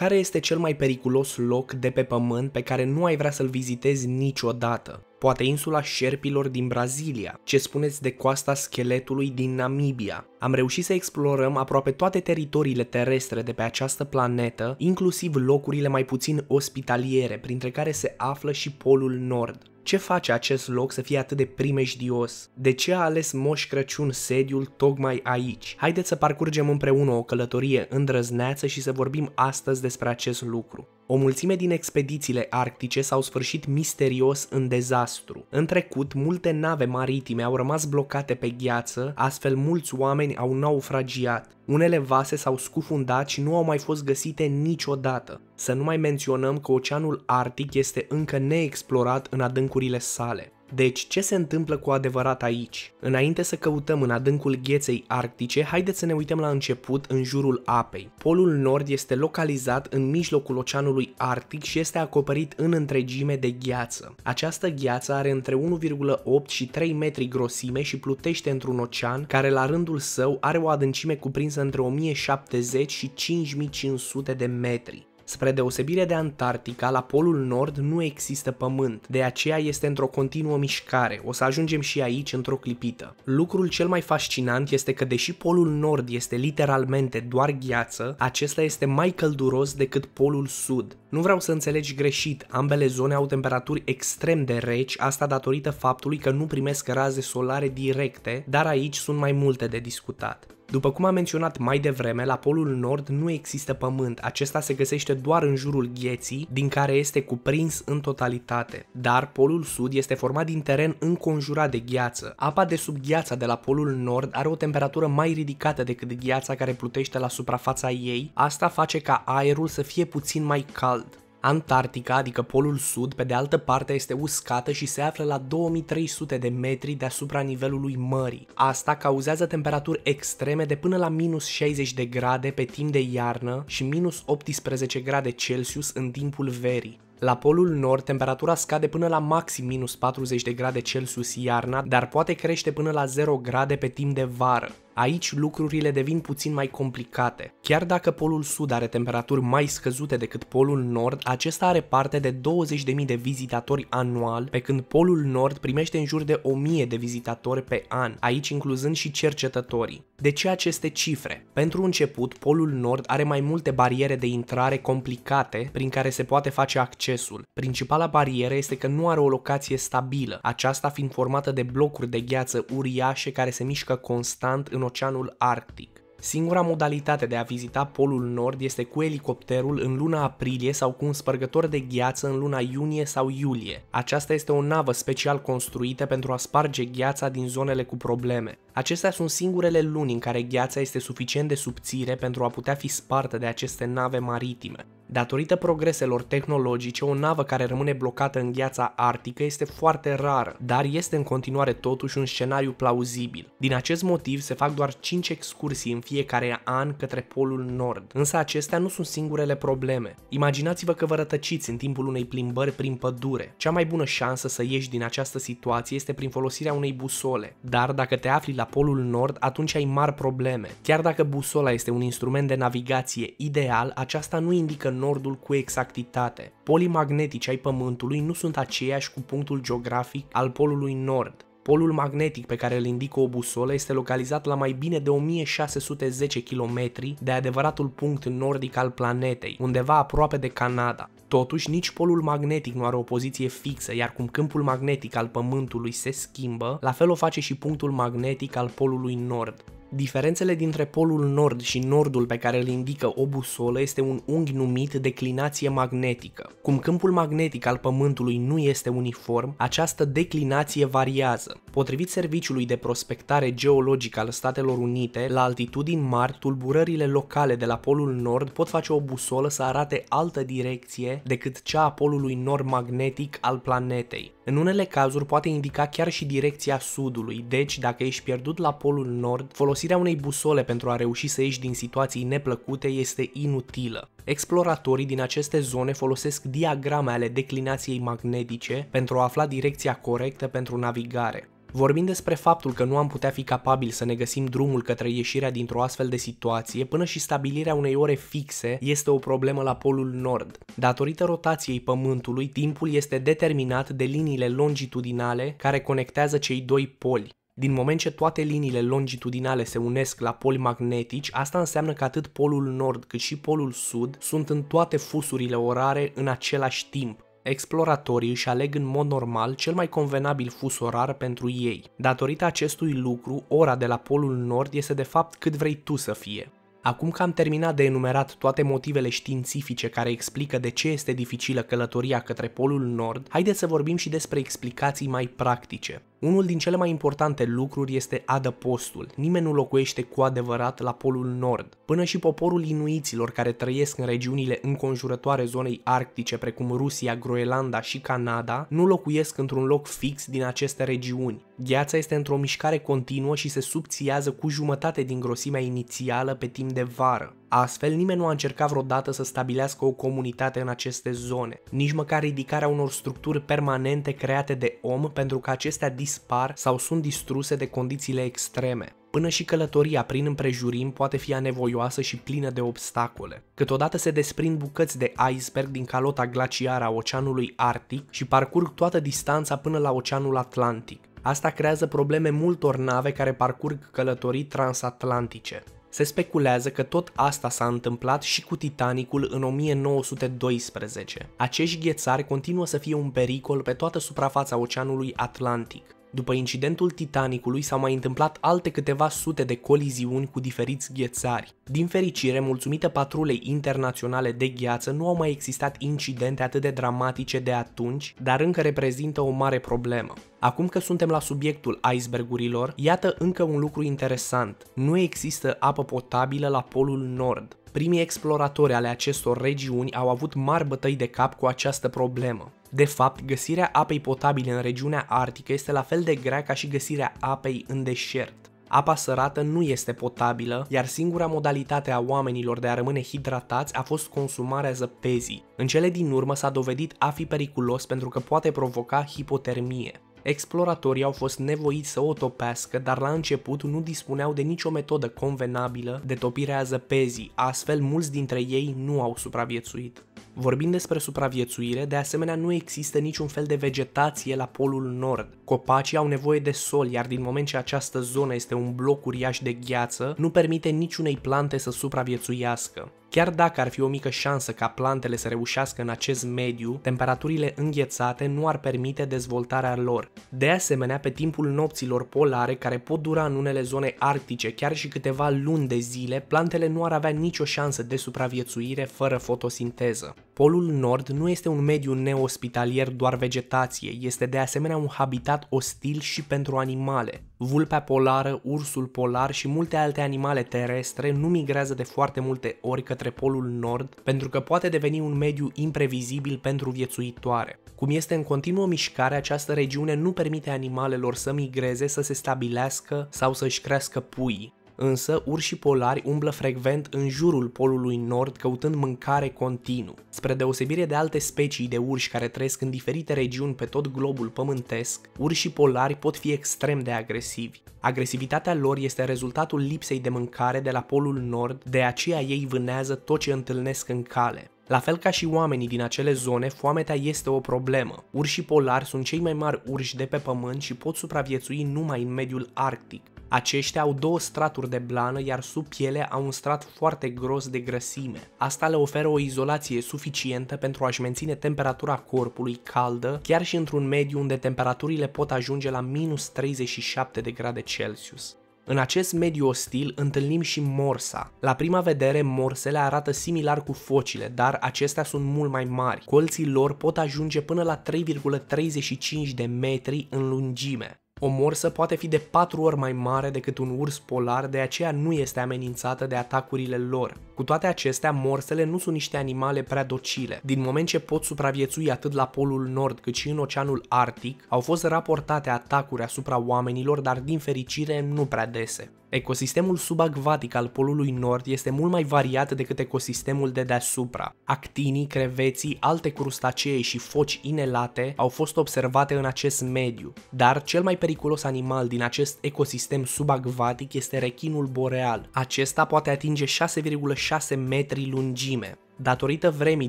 Care este cel mai periculos loc de pe pământ pe care nu ai vrea să-l vizitezi niciodată? Poate insula șerpilor din Brazilia. Ce spuneți de coasta scheletului din Namibia? Am reușit să explorăm aproape toate teritoriile terestre de pe această planetă, inclusiv locurile mai puțin ospitaliere, printre care se află și Polul Nord. Ce face acest loc să fie atât de primejdios? De ce a ales Moș Crăciun sediul tocmai aici? Haideți să parcurgem împreună o călătorie îndrăzneață și să vorbim astăzi despre acest lucru. O mulțime din expedițiile arctice s-au sfârșit misterios în dezastru. În trecut, multe nave maritime au rămas blocate pe gheață, astfel mulți oameni au naufragiat. Unele vase s-au scufundat și nu au mai fost găsite niciodată. Să nu mai menționăm că Oceanul Arctic este încă neexplorat în adâncurile sale. Deci, ce se întâmplă cu adevărat aici? Înainte să căutăm în adâncul gheței arctice, haideți să ne uităm la început în jurul apei. Polul Nord este localizat în mijlocul Oceanului Arctic și este acoperit în întregime de gheață. Această gheață are între 1,8 și 3 metri grosime și plutește într-un ocean care la rândul său are o adâncime cuprinsă între 1070 și 5500 de metri. Spre deosebire de Antarctica, la polul nord nu există pământ, de aceea este într-o continuă mișcare, o să ajungem și aici într-o clipită. Lucrul cel mai fascinant este că deși polul nord este literalmente doar gheață, acesta este mai călduros decât polul sud. Nu vreau să înțelegi greșit, ambele zone au temperaturi extrem de reci, asta datorită faptului că nu primesc raze solare directe, dar aici sunt mai multe de discutat. După cum am menționat mai devreme, la polul nord nu există pământ, acesta se găsește doar în jurul gheții, din care este cuprins în totalitate. Dar polul sud este format din teren înconjurat de gheață. Apa de sub gheața de la polul nord are o temperatură mai ridicată decât gheața care plutește la suprafața ei, asta face ca aerul să fie puțin mai cald. Antarctica, adică polul sud, pe de altă parte este uscată și se află la 2300 de metri deasupra nivelului mării. Asta cauzează temperaturi extreme de până la minus 60 de grade pe timp de iarnă și minus 18 grade Celsius în timpul verii. La polul nord, temperatura scade până la maxim minus 40 de grade Celsius iarna, dar poate crește până la 0 grade pe timp de vară. Aici lucrurile devin puțin mai complicate. Chiar dacă polul sud are temperaturi mai scăzute decât polul nord, acesta are parte de 20.000 de vizitatori anual, pe când polul nord primește în jur de 1.000 de vizitatori pe an, aici incluzând și cercetătorii. De ce aceste cifre? Pentru început, polul nord are mai multe bariere de intrare complicate prin care se poate face accesul. Principala barieră este că nu are o locație stabilă, aceasta fiind formată de blocuri de gheață uriașe care se mișcă constant în Oceanul Arctic. Singura modalitate de a vizita Polul Nord este cu elicopterul în luna aprilie sau cu un spărgător de gheață în luna iunie sau iulie. Aceasta este o navă special construită pentru a sparge gheața din zonele cu probleme. Acestea sunt singurele luni în care gheața este suficient de subțire pentru a putea fi spartă de aceste nave maritime. Datorită progreselor tehnologice, o navă care rămâne blocată în gheața arctică este foarte rară, dar este în continuare totuși un scenariu plauzibil. Din acest motiv se fac doar 5 excursii în fiecare an către Polul Nord, însă acestea nu sunt singurele probleme. Imaginați-vă că vă rătăciți în timpul unei plimbări prin pădure. Cea mai bună șansă să ieși din această situație este prin folosirea unei busole, dar dacă te afli la Polul Nord, atunci ai mari probleme. Chiar dacă busola este un instrument de navigație ideal, aceasta nu indică nordul cu exactitate. Polii magnetici ai Pământului nu sunt aceiași cu punctul geografic al polului nord. Polul magnetic pe care îl indică o busolă este localizat la mai bine de 1610 km de adevăratul punct nordic al planetei, undeva aproape de Canada. Totuși, nici polul magnetic nu are o poziție fixă, iar cum câmpul magnetic al Pământului se schimbă, la fel o face și punctul magnetic al polului nord. Diferențele dintre polul nord și nordul pe care îl indică o busolă este un unghi numit declinație magnetică. Cum câmpul magnetic al Pământului nu este uniform, această declinație variază. Potrivit Serviciului de Prospectare Geologică al Statelor Unite, la altitudini mari, tulburările locale de la polul nord pot face o busolă să arate altă direcție decât cea a polului nord magnetic al planetei. În unele cazuri poate indica chiar și direcția sudului, deci dacă ești pierdut la polul nord, folosi Folosirea unei busole pentru a reuși să ieși din situații neplăcute este inutilă. Exploratorii din aceste zone folosesc diagrame ale declinației magnetice pentru a afla direcția corectă pentru navigare. Vorbind despre faptul că nu am putea fi capabili să ne găsim drumul către ieșirea dintr-o astfel de situație până și stabilirea unei ore fixe este o problemă la polul nord. Datorită rotației Pământului, timpul este determinat de liniile longitudinale care conectează cei doi poli. Din moment ce toate liniile longitudinale se unesc la poli magnetici, asta înseamnă că atât polul nord cât și polul sud sunt în toate fusurile orare în același timp. Exploratorii își aleg în mod normal cel mai convenabil fus orar pentru ei. Datorită acestui lucru, ora de la polul nord este de fapt cât vrei tu să fie. Acum că am terminat de enumerat toate motivele științifice care explică de ce este dificilă călătoria către Polul Nord, haideți să vorbim și despre explicații mai practice. Unul din cele mai importante lucruri este adăpostul. Nimeni nu locuiește cu adevărat la Polul Nord. Până și poporul inuiților care trăiesc în regiunile înconjurătoare zonei arctice, precum Rusia, Groenlanda și Canada, nu locuiesc într-un loc fix din aceste regiuni. Gheața este într-o mișcare continuă și se subțiază cu jumătate din grosimea inițială pe timp de vară. Astfel, nimeni nu a încercat vreodată să stabilească o comunitate în aceste zone, nici măcar ridicarea unor structuri permanente create de om pentru că acestea dispar sau sunt distruse de condițiile extreme. Până și călătoria prin împrejurim poate fi anevoioasă și plină de obstacole. Câteodată se desprind bucăți de iceberg din calota glaciară a Oceanului Arctic și parcurg toată distanța până la Oceanul Atlantic. Asta creează probleme multor nave care parcurg călătorii transatlantice. Se speculează că tot asta s-a întâmplat și cu Titanicul în 1912. Acești ghețari continuă să fie un pericol pe toată suprafața Oceanului Atlantic. După incidentul Titanicului s-au mai întâmplat alte câteva sute de coliziuni cu diferiți ghețari. Din fericire, mulțumită patrulei internaționale de gheață, nu au mai existat incidente atât de dramatice de atunci, dar încă reprezintă o mare problemă. Acum că suntem la subiectul icebergurilor, iată încă un lucru interesant. Nu există apă potabilă la polul nord primii exploratori ale acestor regiuni au avut mari bătăi de cap cu această problemă. De fapt, găsirea apei potabile în regiunea arctică este la fel de grea ca și găsirea apei în deșert. Apa sărată nu este potabilă, iar singura modalitate a oamenilor de a rămâne hidratați a fost consumarea zăpezii. În cele din urmă s-a dovedit a fi periculos pentru că poate provoca hipotermie. Exploratorii au fost nevoiți să o topească, dar la început nu dispuneau de nicio metodă convenabilă de topire a zăpezii, astfel mulți dintre ei nu au supraviețuit. Vorbind despre supraviețuire, de asemenea nu există niciun fel de vegetație la polul nord. Copacii au nevoie de sol, iar din moment ce această zonă este un bloc uriaș de gheață, nu permite niciunei plante să supraviețuiască. Chiar dacă ar fi o mică șansă ca plantele să reușească în acest mediu, temperaturile înghețate nu ar permite dezvoltarea lor. De asemenea, pe timpul nopților polare, care pot dura în unele zone arctice chiar și câteva luni de zile, plantele nu ar avea nicio șansă de supraviețuire fără fotosinteză. Polul Nord nu este un mediu neospitalier doar vegetație, este de asemenea un habitat ostil și pentru animale. Vulpea polară, ursul polar și multe alte animale terestre nu migrează de foarte multe ori către Polul Nord pentru că poate deveni un mediu imprevizibil pentru viețuitoare. Cum este în continuă mișcare, această regiune nu permite animalelor să migreze, să se stabilească sau să-și crească pui însă urșii polari umblă frecvent în jurul polului nord căutând mâncare continuu. Spre deosebire de alte specii de urși care trăiesc în diferite regiuni pe tot globul pământesc, urșii polari pot fi extrem de agresivi. Agresivitatea lor este rezultatul lipsei de mâncare de la polul nord, de aceea ei vânează tot ce întâlnesc în cale. La fel ca și oamenii din acele zone, foametea este o problemă. Urșii polari sunt cei mai mari urși de pe pământ și pot supraviețui numai în mediul arctic. Aceștia au două straturi de blană, iar sub piele au un strat foarte gros de grăsime. Asta le oferă o izolație suficientă pentru a-și menține temperatura corpului caldă, chiar și într-un mediu unde temperaturile pot ajunge la minus 37 de grade Celsius. În acest mediu ostil întâlnim și morsa. La prima vedere, morsele arată similar cu focile, dar acestea sunt mult mai mari. Colții lor pot ajunge până la 3,35 de metri în lungime. O morsă poate fi de patru ori mai mare decât un urs polar, de aceea nu este amenințată de atacurile lor. Cu toate acestea, morsele nu sunt niște animale prea docile. Din moment ce pot supraviețui atât la polul nord cât și în oceanul arctic, au fost raportate atacuri asupra oamenilor, dar din fericire nu prea dese. Ecosistemul subacvatic al polului nord este mult mai variat decât ecosistemul de deasupra. Actinii, creveții, alte crustacee și foci inelate au fost observate în acest mediu, dar cel mai periculos animal din acest ecosistem subacvatic este rechinul boreal. Acesta poate atinge 6,6 metri lungime. Datorită vremii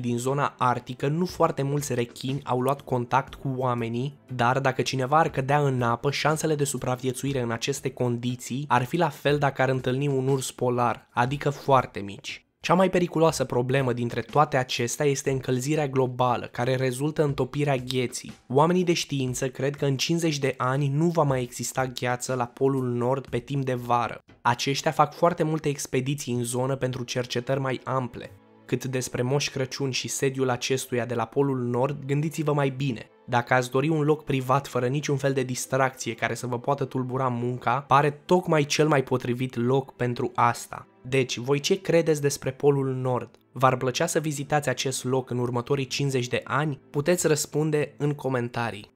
din zona arctică, nu foarte mulți rechini au luat contact cu oamenii, dar dacă cineva ar cădea în apă, șansele de supraviețuire în aceste condiții ar fi la fel dacă ar întâlni un urs polar, adică foarte mici. Cea mai periculoasă problemă dintre toate acestea este încălzirea globală, care rezultă în topirea gheții. Oamenii de știință cred că în 50 de ani nu va mai exista gheață la polul nord pe timp de vară. Aceștia fac foarte multe expediții în zonă pentru cercetări mai ample. Cât despre Moș Crăciun și sediul acestuia de la Polul Nord, gândiți-vă mai bine. Dacă ați dori un loc privat fără niciun fel de distracție care să vă poată tulbura munca, pare tocmai cel mai potrivit loc pentru asta. Deci, voi ce credeți despre Polul Nord? V-ar plăcea să vizitați acest loc în următorii 50 de ani? Puteți răspunde în comentarii.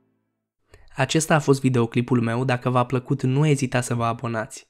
Acesta a fost videoclipul meu, dacă v-a plăcut nu ezita să vă abonați.